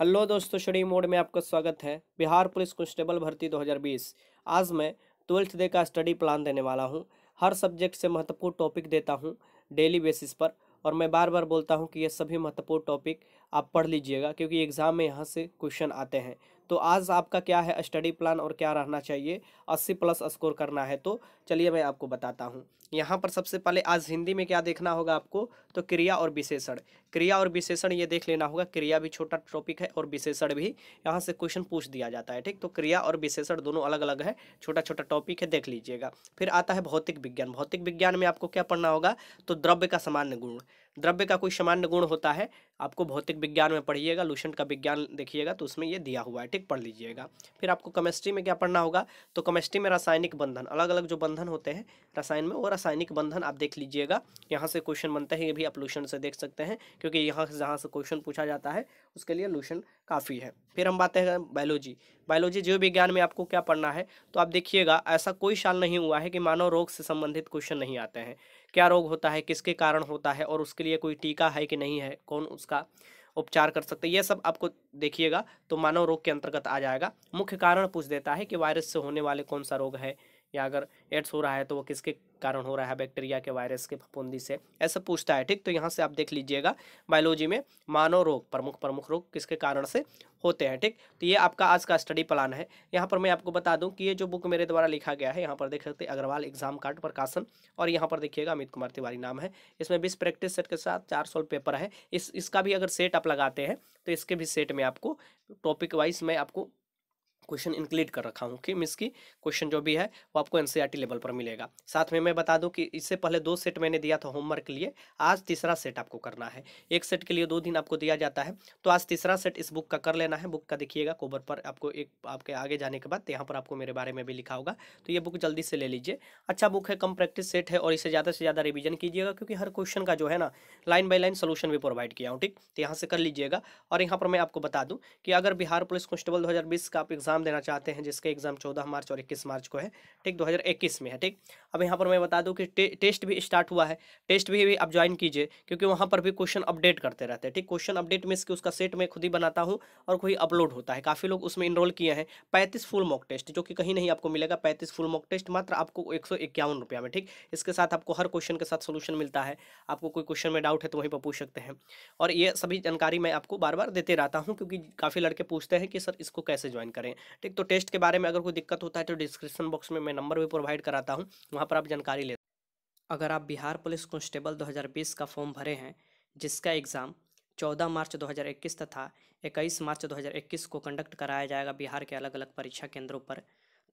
hello दोस्तों study mode में आपका स्वागत है बिहार पुलिस कांस्टेबल भर्ती 2020 आज मैं ट्वेल्थ डे का स्टडी प्लान देने वाला हूं हर सब्जेक्ट से महत्वपूर्ण टॉपिक देता हूं डेली बेसिस पर और मैं बार बार बोलता हूं कि ये सभी महत्वपूर्ण टॉपिक आप पढ़ लीजिएगा क्योंकि एग्ज़ाम में यहाँ से क्वेश्चन आते हैं तो आज आपका क्या है स्टडी प्लान और क्या रहना चाहिए अस्सी प्लस स्कोर करना है तो चलिए मैं आपको बताता हूँ यहाँ पर सबसे पहले आज हिंदी में क्या देखना होगा आपको तो क्रिया और विशेषण क्रिया और विशेषण ये देख लेना होगा क्रिया भी छोटा टॉपिक है और विशेषण भी यहाँ से क्वेश्चन पूछ दिया जाता है ठीक तो क्रिया और विशेषण दोनों अलग अलग है छोटा छोटा टॉपिक है देख लीजिएगा फिर आता है भौतिक विज्ञान भौतिक विज्ञान में आपको क्या पढ़ना होगा तो द्रव्य का सामान्य गुण द्रव्य का कोई सामान्य गुण होता है आपको भौतिक विज्ञान में पढ़िएगा लूशन का विज्ञान देखिएगा तो उसमें ये दिया हुआ है ठीक पढ़ लीजिएगा फिर आपको केमिस्ट्री में क्या पढ़ना होगा तो केमिस्ट्री में रासायनिक बंधन अलग अलग जो बंधन होते हैं रसायन में वो रासायनिक बंधन आप देख लीजिएगा यहाँ से क्वेश्चन बनते हैं ये भी आप लूशन से देख सकते हैं क्योंकि यहाँ से जहाँ से क्वेश्चन पूछा जाता है उसके लिए लूशन काफ़ी है फिर हम बातें हैं बायोलॉजी बायोलॉजी जीव विज्ञान में आपको क्या पढ़ना है तो आप देखिएगा ऐसा कोई साल नहीं हुआ है कि मानव रोग से संबंधित क्वेश्चन नहीं आते हैं क्या रोग होता है किसके कारण होता है और उसके लिए कोई टीका है कि नहीं है कौन उसका उपचार कर सकते हैं ये सब आपको देखिएगा तो मानव रोग के अंतर्गत आ जाएगा मुख्य कारण पूछ देता है कि वायरस से होने वाले कौन सा रोग है या अगर एड्स हो रहा है तो वो किसके कारण हो रहा है बैक्टीरिया के वायरस के फफूंदी से ऐसा पूछता है ठीक तो यहाँ से आप देख लीजिएगा बायोलॉजी में मानव रोग प्रमुख प्रमुख रोग किसके कारण से होते हैं ठीक तो ये आपका आज का स्टडी प्लान है यहाँ पर मैं आपको बता दूँ कि ये जो बुक मेरे द्वारा लिखा गया है यहाँ पर देख सकते अग्रवाल एग्जाम कार्ड प्रकाशन और यहाँ पर देखिएगा अमित कुमार तिवारी नाम है इसमें बीस प्रैक्टिस सेट के साथ चार सौ पेपर है इस इसका भी अगर सेट आप लगाते हैं तो इसके भी सेट में आपको टॉपिक वाइज में आपको क्वेश्चन इंक्लूड कर रखा हूँ कि मिस की क्वेश्चन जो भी है वो आपको एन लेवल e पर मिलेगा साथ में मैं बता दूँ कि इससे पहले दो सेट मैंने दिया था होमवर्क के लिए आज तीसरा सेट आपको करना है एक सेट के लिए दो दिन आपको दिया जाता है तो आज तीसरा सेट इस बुक का कर लेना है बुक का देखिएगा कोबर पर आपको एक आपके आगे जाने के बाद यहाँ पर आपको मेरे बारे में भी लिखा होगा तो ये बुक जल्दी से ले लीजिए अच्छा बुक है कम प्रैक्टिस सेट है और इसे ज़्यादा से ज़्यादा रिविजन कीजिएगा क्योंकि हर क्वेश्चन का जो है ना लाइन बाई लाइन सोल्यूशन भी प्रोवाइड किया हूँ ठीक तो यहाँ से कर लीजिएगा और यहाँ पर मैं आपको बता दूँ कि अगर बिहार पुलिस कॉन्स्टेबल दो का आप एग्जाम एग्ज़ाम देना चाहते हैं जिसके एग्ज़ाम चौदह मार्च और इक्कीस मार्च को है ठीक दो हज़ार इक्कीस में है ठीक अब यहाँ पर मैं बता दूँ कि टे, टेस्ट भी स्टार्ट हुआ है टेस्ट भी, अभी आप ज्वाइन कीजिए क्योंकि वहाँ पर भी क्वेश्चन अपडेट करते रहते हैं ठीक क्वेश्चन अपडेट मीन्स कि उसका सेट मैं खुद ही बनाता हूँ और खुद ही अपलोड होता है काफ़ी लोग उसमें इनरोल किए हैं पैंतीस फुल मॉक टेस्ट जो कि कहीं नहीं आपको मिलेगा पैंतीस फुल मॉक टेस्ट मात्र आपको एक सौ इक्यावन रुपया में ठीक इसके साथ आपको हर क्वेश्चन के साथ सोल्यूशन मिलता है आपको कोई क्वेश्चन में डाउट है तो वहीं पर पूछ सकते हैं और ये सभी जानकारी मैं आपको बार बार देते रहता हूँ क्योंकि काफ़ी लड़के पूछते हैं कि सर इसको कैसे ज्वाइन करें ठीक तो टेस्ट के बारे में अगर कोई दिक्कत होता है तो डिस्क्रिप्शन बॉक्स में मैं नंबर भी प्रोवाइड कराता हूँ वहाँ पर आप जानकारी ले अगर आप बिहार पुलिस कॉन्स्टेबल 2020 का फॉर्म भरे हैं जिसका एग्ज़ाम 14 मार्च 2021 तथा 21 मार्च 2021 को कंडक्ट कराया जाएगा बिहार के अलग अलग परीक्षा केंद्रों पर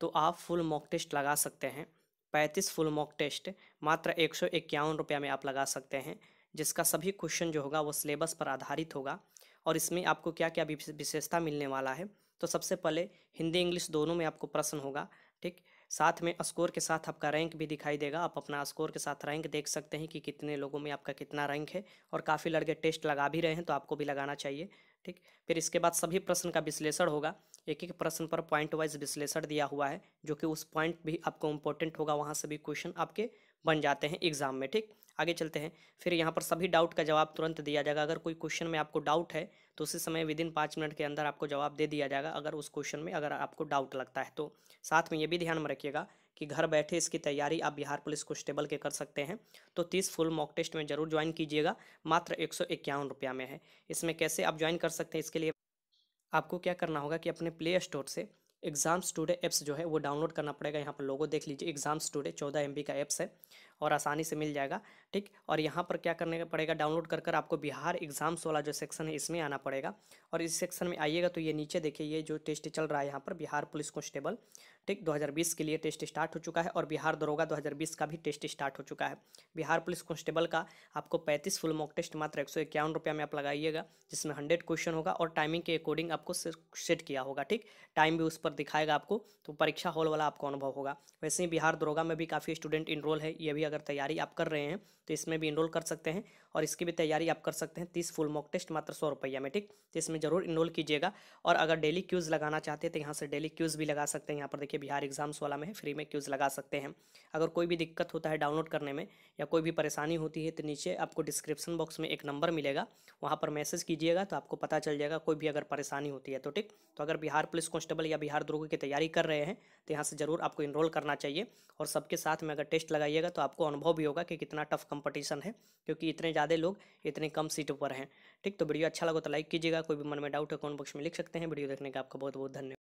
तो आप फुल मॉक टेस्ट लगा सकते हैं पैंतीस फुल मॉक टेस्ट मात्र एक सौ इक्यावन रुपया में आप लगा सकते हैं जिसका सभी क्वेश्चन जो होगा वो सिलेबस पर आधारित होगा और इसमें आपको क्या क्या विशेषता मिलने वाला है तो सबसे पहले हिंदी इंग्लिश दोनों में आपको प्रश्न होगा ठीक साथ में स्कोर के साथ आपका रैंक भी दिखाई देगा आप अपना स्कोर के साथ रैंक देख सकते हैं कि कितने लोगों में आपका कितना रैंक है और काफ़ी लड़के टेस्ट लगा भी रहे हैं तो आपको भी लगाना चाहिए ठीक फिर इसके बाद सभी प्रश्न का विश्लेषण होगा एक एक प्रश्न पर पॉइंट वाइज विश्लेषण दिया हुआ है जो कि उस पॉइंट भी आपको इम्पोर्टेंट होगा वहाँ से भी क्वेश्चन आपके बन जाते हैं एग्ज़ाम में ठीक आगे चलते हैं फिर यहाँ पर सभी डाउट का जवाब तुरंत दिया जाएगा अगर कोई क्वेश्चन में आपको डाउट है तो उसी समय विद इन पाँच मिनट के अंदर आपको जवाब दे दिया जाएगा अगर उस क्वेश्चन में अगर आपको डाउट लगता है तो साथ में ये भी ध्यान में रखिएगा कि घर बैठे इसकी तैयारी आप बिहार पुलिस कॉन्स्टेबल के कर सकते हैं तो तीस फुल मॉक टेस्ट में जरूर ज्वाइन कीजिएगा मात्र एक सौ रुपया में है इसमें कैसे आप ज्वाइन कर सकते हैं इसके लिए आपको क्या करना होगा कि अपने प्ले स्टोर से एग्जाम्स टूडे ऐप्स जो है वो डाउनलोड करना पड़ेगा यहाँ पर लोगो देख लीजिए एग्जाम्स टूडे चौदह एम का ऐप्स है और आसानी से मिल जाएगा ठीक और यहाँ पर क्या करने पड़ेगा डाउनलोड कर कर आपको बिहार एग्जाम्स वाला जो सेक्शन है इसमें आना पड़ेगा और इस सेक्शन में आइएगा तो ये नीचे देखिए ये जो टेस्ट चल रहा है यहाँ पर बिहार पुलिस कॉन्स्टेबल ठीक 2020 के लिए टेस्ट स्टार्ट हो चुका है और बिहार दरोगा 2020 का भी टेस्ट स्टार्ट हो चुका है बिहार पुलिस कॉन्स्टेबल का आपको पैंतीस फुल मॉक टेस्ट मात्र एक सौ इक्यावन में आप लगाइएगा जिसमें हंड्रेड क्वेश्चन होगा और टाइमिंग के अकॉर्डिंग आपको सेट किया होगा ठीक टाइम भी उस पर दिखाएगा आपको तो परीक्षा हॉल वाला आपको अनुभव होगा वैसे ही बिहार दरोगा में भी काफ़ी स्टूडेंट इनरोल है ये भी अगर तैयारी आप कर रहे हैं तो इसमें भी इनरोल कर सकते हैं और इसकी भी तैयारी आप कर सकते हैं तीस फुल मॉक टेस्ट मात्र सौ रुपया में ठीक तो इसमें ज़रूर इनरोल कीजिएगा और अगर डेली क्यूज़ लगाना चाहते हैं तो यहाँ से डेली क्यूज़ भी लगा सकते हैं यहाँ पर देखिए बिहार एग्जाम्स वाला में फ्री में क्यूज़ लगा सकते हैं अगर कोई भी दिक्कत होता है डाउनलोड करने में या कोई भी परेशानी होती है तो नीचे आपको डिस्क्रिप्शन बॉक्स में एक नंबर मिलेगा वहाँ पर मैसेज कीजिएगा तो आपको पता चल जाएगा कोई भी अगर परेशानी होती है तो ठीक तो अगर बिहार पुलिस कॉन्स्टेबल या बिहार दुर्ग की तैयारी कर रहे हैं तो यहाँ से ज़रूर आपको इनरोल करना चाहिए और सबके साथ में अगर टेस्ट लगाइएगा तो आपको आपको अनुभव भी होगा कि कितना टफ कंपटीशन है क्योंकि इतने ज़्यादा लोग इतने कम सीटों पर हैं ठीक तो वीडियो अच्छा लगा तो लाइक कीजिएगा कोई भी मन में डाउट है कॉमेंट बॉक्स में लिख सकते हैं वीडियो देखने का आपका बहुत बहुत धन्यवाद